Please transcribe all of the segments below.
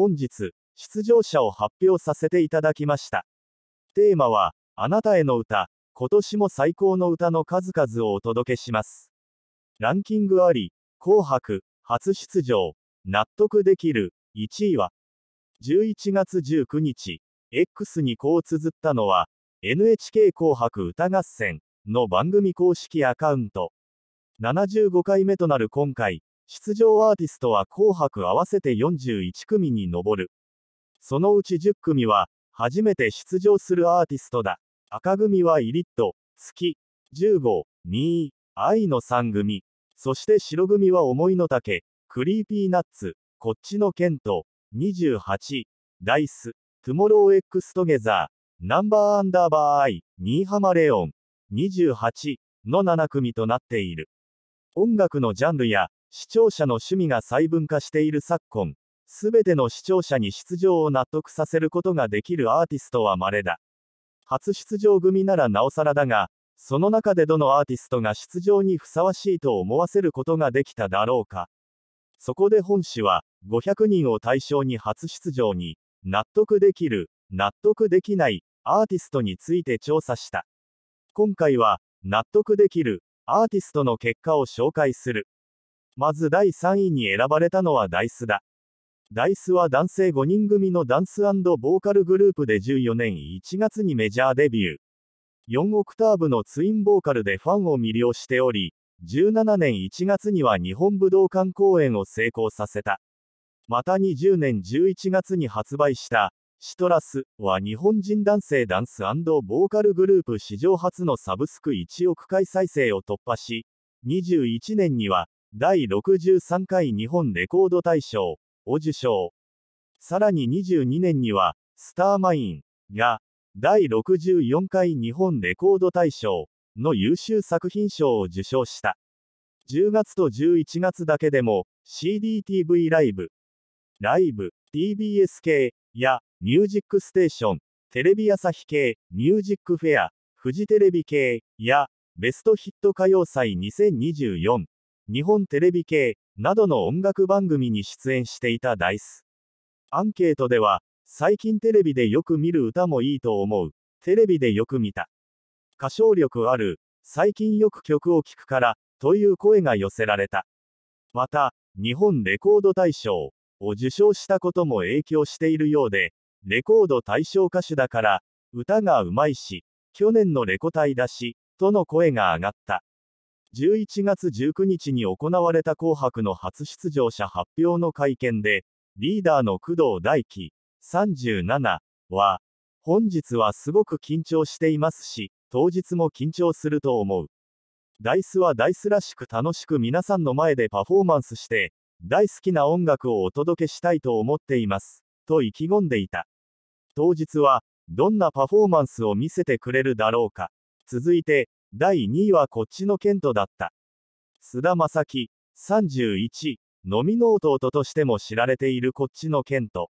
本日、出場者を発表させていただきました。テーマは、あなたへの歌、今年も最高の歌の数々をお届けします。ランキングあり、紅白、初出場、納得できる、1位は、11月19日、X にこう綴ったのは、NHK 紅白歌合戦の番組公式アカウント。75回目となる今回、出場アーティストは紅白合わせて41組に上る。そのうち10組は、初めて出場するアーティストだ。赤組はイリット、月、15、2位、愛の3組。そして白組は思いの丈、クリーピーナッツ、こっちの剣と、28、ダイス、トゥモロー X トゲザー、ナンバーアンダーバーアイ、新浜レオン、28の7組となっている。音楽のジャンルや視聴者の趣味が細分化している昨今、すべての視聴者に出場を納得させることができるアーティストは稀だ。初出場組ならなおさらだが、その中でどのアーティストが出場にふさわしいと思わせることができただろうか。そこで本誌は、500人を対象に初出場に、納得できる、納得できない、アーティストについて調査した。今回は、納得できる、アーティストの結果を紹介する。まず第3位に選ばれたのはダイスだ。ダイスは男性5人組のダンスボーカルグループで14年1月にメジャーデビュー。4オクターブのツインボーカルでファンを魅了しており、17年1月には日本武道館公演を成功させた。また20年11月に発売した、シトラスは日本人男性ダンスボーカルグループ史上初のサブスク1億回再生を突破し、21年には第63回日本レコード大賞を受賞。さらに22年には、スターマインが第64回日本レコード大賞の優秀作品賞を受賞した。10月と11月だけでも CDTV ライブ、ライブ、TBS 系やミュージックステーション、テレビ朝日系、ミュージックフェア、フジテレビ系やベストヒット歌謡祭2024日本テレビ系などの音楽番組に出演していたダイス。アンケートでは、最近テレビでよく見る歌もいいと思う、テレビでよく見た。歌唱力ある、最近よく曲を聴くから、という声が寄せられた。また、日本レコード大賞を受賞したことも影響しているようで、レコード大賞歌手だから、歌がうまいし、去年のレコ大だし、との声が上がった。11月19日に行われた紅白の初出場者発表の会見で、リーダーの工藤大輝37は、本日はすごく緊張していますし、当日も緊張すると思う。ダイスはダイスらしく楽しく皆さんの前でパフォーマンスして、大好きな音楽をお届けしたいと思っています、と意気込んでいた。当日は、どんなパフォーマンスを見せてくれるだろうか。続いて、第2位はこっちのケントだった。菅田正樹、31、ノみの弟としても知られているこっちのケント。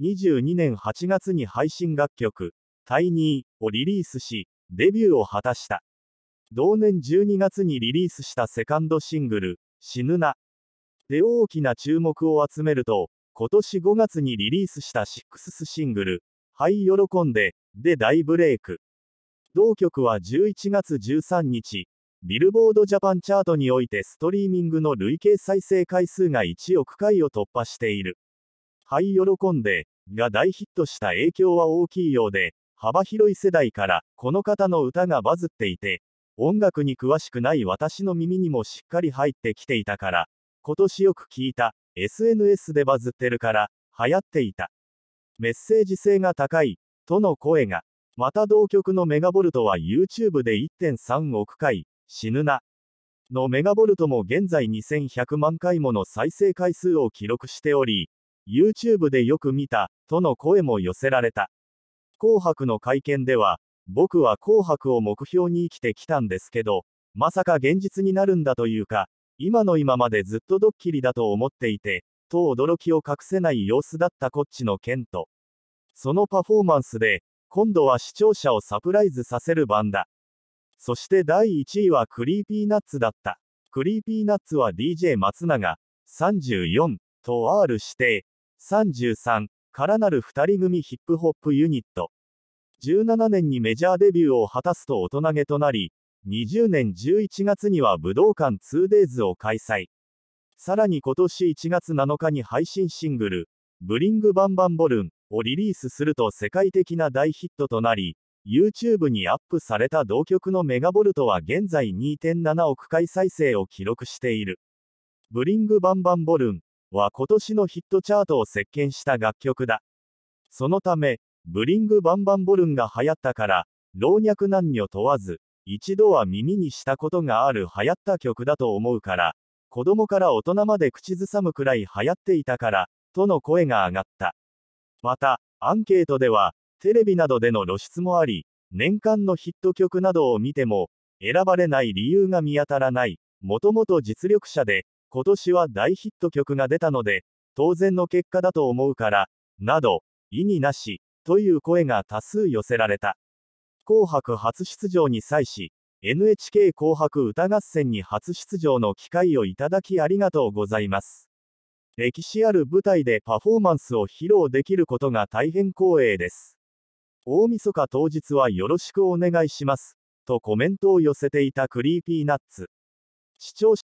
22年8月に配信楽曲、タイニーをリリースし、デビューを果たした。同年12月にリリースしたセカンドシングル、死ぬな。で大きな注目を集めると、今年5月にリリースしたシックスシングル、はい喜んで、で大ブレイク。同曲は11月13日、ビルボードジャパンチャートにおいてストリーミングの累計再生回数が1億回を突破している。はい、喜んで、が大ヒットした影響は大きいようで、幅広い世代から、この方の歌がバズっていて、音楽に詳しくない私の耳にもしっかり入ってきていたから、今年よく聞いた、SNS でバズってるから、流行っていた。メッセージ性が高い、との声が。また同局のメガボルトは YouTube で1.3億回、死ぬな。のメガボルトも現在2100万回もの再生回数を記録しており、YouTube でよく見た、との声も寄せられた。紅白の会見では、僕は紅白を目標に生きてきたんですけど、まさか現実になるんだというか、今の今までずっとドッキリだと思っていて、と驚きを隠せない様子だったこっちのケント。そのパフォーマンスで、今度は視聴者をサプライズさせる番だ。そして第1位はクリーピーナッツだった。クリーピーナッツは DJ 松永、34と R 指定、33からなる2人組ヒップホップユニット。17年にメジャーデビューを果たすと大人げとなり、20年11月には武道館 2days を開催。さらに今年1月7日に配信シングル、ブリングバンバンボルンをリリースすると世界的な大ヒットとなり、YouTube にアップされた同曲のメガボルトは現在2.7億回再生を記録している。ブリングバンバンボルンは今年のヒットチャートを席巻した楽曲だ。そのため、ブリングバンバンボルンが流行ったから、老若男女問わず、一度は耳にしたことがある流行った曲だと思うから、子供から大人まで口ずさむくらい流行っていたから、との声が上がった。また、アンケートでは、テレビなどでの露出もあり、年間のヒット曲などを見ても、選ばれない理由が見当たらない、もともと実力者で、今年は大ヒット曲が出たので、当然の結果だと思うから、など、意義なし、という声が多数寄せられた。紅白初出場に際し、NHK 紅白歌合戦に初出場の機会をいただきありがとうございます。歴史ある舞台でパフォーマンスを披露できることが大変光栄です。大晦日当日はよろしくお願いします、とコメントを寄せていたクリーピーナッツ。視聴者